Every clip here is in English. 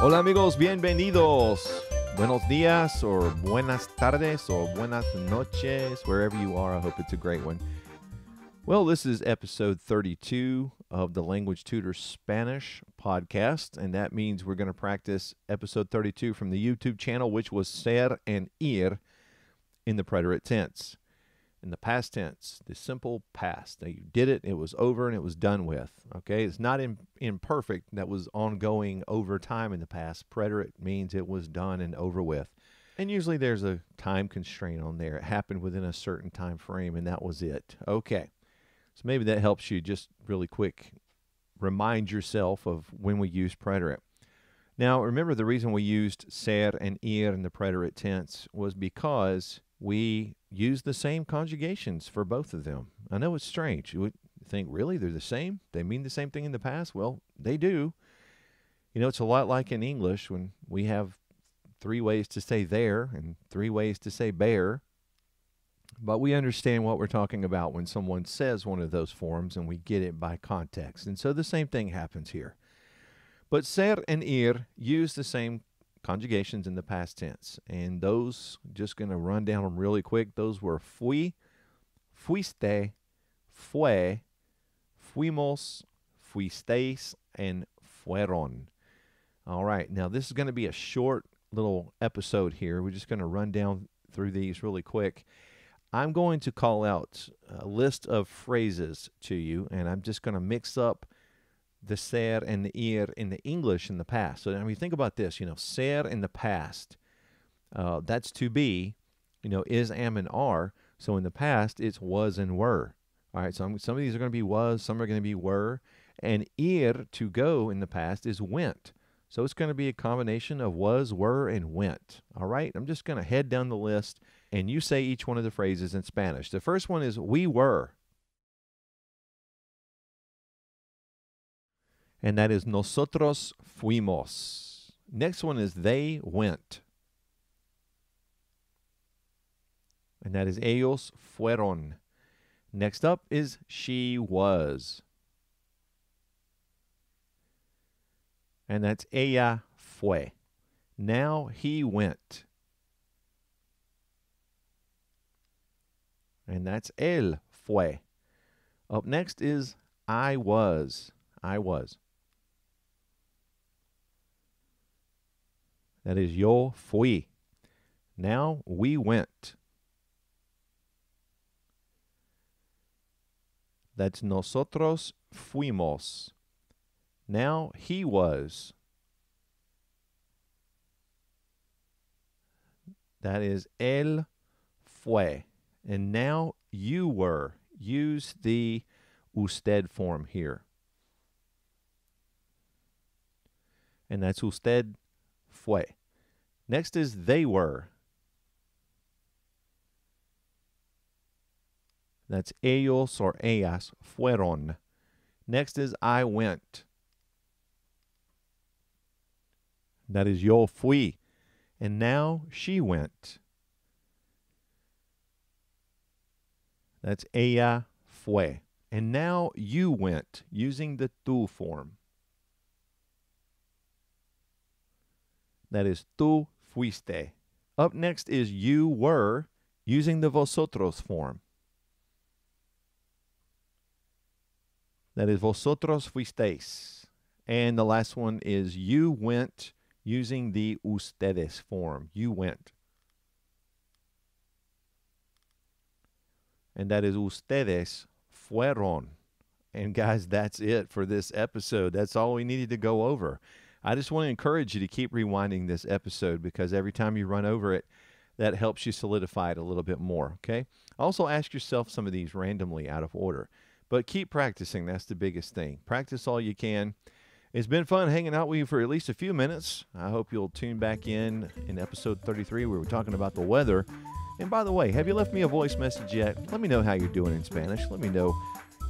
Hola amigos, bienvenidos. Buenos días or buenas tardes or buenas noches, wherever you are. I hope it's a great one. Well, this is episode 32 of the Language Tutor Spanish podcast, and that means we're going to practice episode 32 from the YouTube channel, which was Ser and Ir, in the preterite tense, in the past tense, the simple past. Now you did it, it was over, and it was done with. Okay, it's not in, imperfect, that was ongoing over time in the past. Preterite means it was done and over with. And usually there's a time constraint on there. It happened within a certain time frame, and that was it. Okay. So maybe that helps you just really quick remind yourself of when we use preterite. Now, remember the reason we used ser and ir in the preterite tense was because we use the same conjugations for both of them. I know it's strange. You would think, really? They're the same? They mean the same thing in the past? Well, they do. You know, it's a lot like in English when we have three ways to say there and three ways to say bear. But we understand what we're talking about when someone says one of those forms and we get it by context. And so the same thing happens here. But ser and ir use the same conjugations in the past tense. And those, just going to run down them really quick, those were fui, fuiste, fue, fuimos, fuisteis, and fueron. All right, now this is going to be a short little episode here. We're just going to run down through these really quick. I'm going to call out a list of phrases to you, and I'm just going to mix up the ser and the ir in the English in the past. So I mean, think about this. You know, ser in the past, uh, that's to be. You know, is am and are. So in the past, it's was and were. All right. So I'm, some of these are going to be was, some are going to be were, and ir to go in the past is went. So it's going to be a combination of was, were, and went. All right. I'm just going to head down the list, and you say each one of the phrases in Spanish. The first one is we were. and that is nosotros fuimos. Next one is they went. And that is ellos fueron. Next up is she was. And that's ella fue. Now he went. And that's él fue. Up next is I was. I was. That is yo fui. Now we went. That's nosotros fuimos. Now he was. That is él fue. And now you were. Use the usted form here. And that's usted fue. Next is They Were. That's ellos or ellas fueron. Next is I went. That is yo fui. And now she went. That's ella fue. And now you went using the tu form. That is tu fuiste. Up next is you were using the vosotros form. That is vosotros fuisteis. And the last one is you went using the ustedes form. You went. And that is ustedes fueron. And guys, that's it for this episode. That's all we needed to go over. I just want to encourage you to keep rewinding this episode because every time you run over it, that helps you solidify it a little bit more. Okay. Also, ask yourself some of these randomly out of order, but keep practicing. That's the biggest thing. Practice all you can. It's been fun hanging out with you for at least a few minutes. I hope you'll tune back in in episode 33 where we're talking about the weather. And by the way, have you left me a voice message yet? Let me know how you're doing in Spanish. Let me know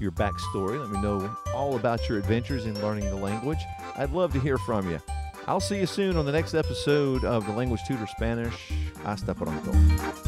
your backstory. Let me know all about your adventures in learning the language. I'd love to hear from you. I'll see you soon on the next episode of the Language Tutor Spanish. Hasta pronto.